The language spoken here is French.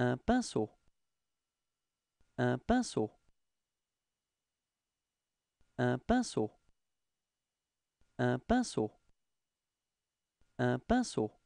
Un pinceau. Un pinceau. Un pinceau. Un pinceau. Un pinceau.